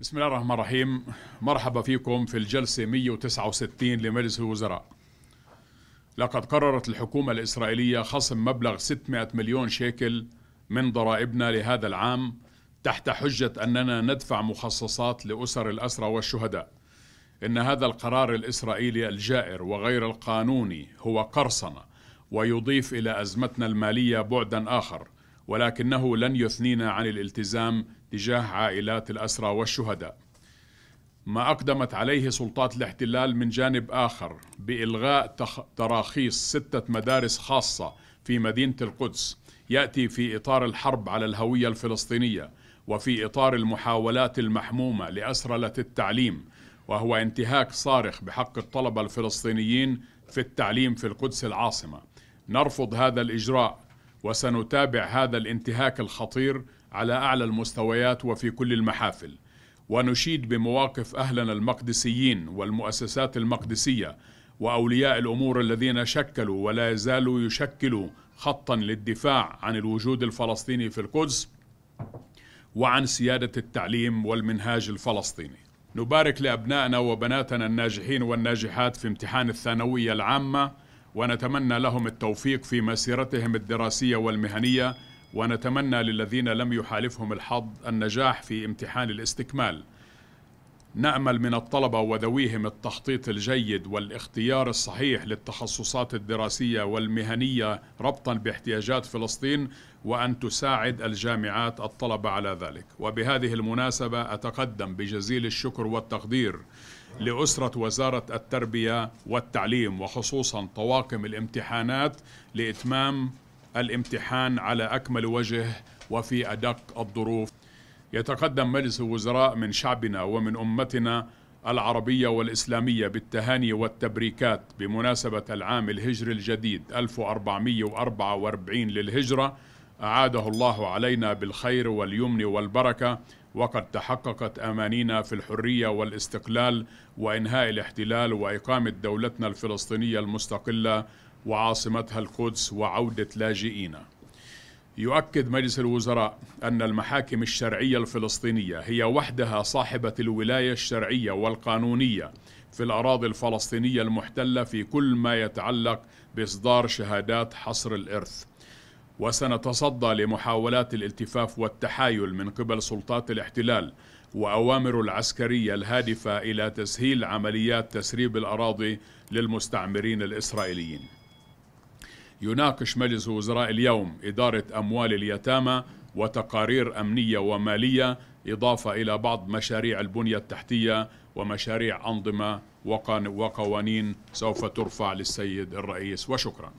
بسم الله الرحمن الرحيم مرحبا فيكم في الجلسة 169 لمجلس الوزراء لقد قررت الحكومة الإسرائيلية خصم مبلغ 600 مليون شيكل من ضرائبنا لهذا العام تحت حجة أننا ندفع مخصصات لأسر الأسرى والشهداء إن هذا القرار الإسرائيلي الجائر وغير القانوني هو قرصنة ويضيف إلى أزمتنا المالية بعدا آخر ولكنه لن يثنينا عن الالتزام تجاه عائلات الأسرى والشهداء ما أقدمت عليه سلطات الاحتلال من جانب آخر بإلغاء تراخيص ستة مدارس خاصة في مدينة القدس يأتي في إطار الحرب على الهوية الفلسطينية وفي إطار المحاولات المحمومة لأسرلة التعليم وهو انتهاك صارخ بحق الطلبة الفلسطينيين في التعليم في القدس العاصمة نرفض هذا الإجراء وسنتابع هذا الانتهاك الخطير على اعلى المستويات وفي كل المحافل ونشيد بمواقف اهلنا المقدسيين والمؤسسات المقدسيه واولياء الامور الذين شكلوا ولا يزالوا يشكلوا خطا للدفاع عن الوجود الفلسطيني في القدس وعن سياده التعليم والمنهاج الفلسطيني. نبارك لابنائنا وبناتنا الناجحين والناجحات في امتحان الثانويه العامه ونتمنى لهم التوفيق في مسيرتهم الدراسية والمهنية ونتمنى للذين لم يحالفهم الحظ النجاح في امتحان الاستكمال نامل من الطلبه وذويهم التخطيط الجيد والاختيار الصحيح للتخصصات الدراسيه والمهنيه ربطا باحتياجات فلسطين وان تساعد الجامعات الطلبه على ذلك وبهذه المناسبه اتقدم بجزيل الشكر والتقدير لأسرة وزارة التربية والتعليم وخصوصا طواقم الامتحانات لإتمام الامتحان على أكمل وجه وفي أدق الظروف يتقدم مجلس الوزراء من شعبنا ومن أمتنا العربية والإسلامية بالتهاني والتبريكات بمناسبة العام الهجري الجديد 1444 للهجرة أعاده الله علينا بالخير واليمن والبركة وقد تحققت أمانينا في الحرية والاستقلال وإنهاء الاحتلال وإقامة دولتنا الفلسطينية المستقلة وعاصمتها القدس وعودة لاجئينا يؤكد مجلس الوزراء أن المحاكم الشرعية الفلسطينية هي وحدها صاحبة الولاية الشرعية والقانونية في الأراضي الفلسطينية المحتلة في كل ما يتعلق بإصدار شهادات حصر الإرث وسنتصدى لمحاولات الالتفاف والتحايل من قبل سلطات الاحتلال وأوامر العسكرية الهادفة إلى تسهيل عمليات تسريب الأراضي للمستعمرين الإسرائيليين يناقش مجلس الوزراء اليوم إدارة أموال اليتامى وتقارير أمنية ومالية إضافة إلى بعض مشاريع البنية التحتية ومشاريع أنظمة وقوانين سوف ترفع للسيد الرئيس وشكرا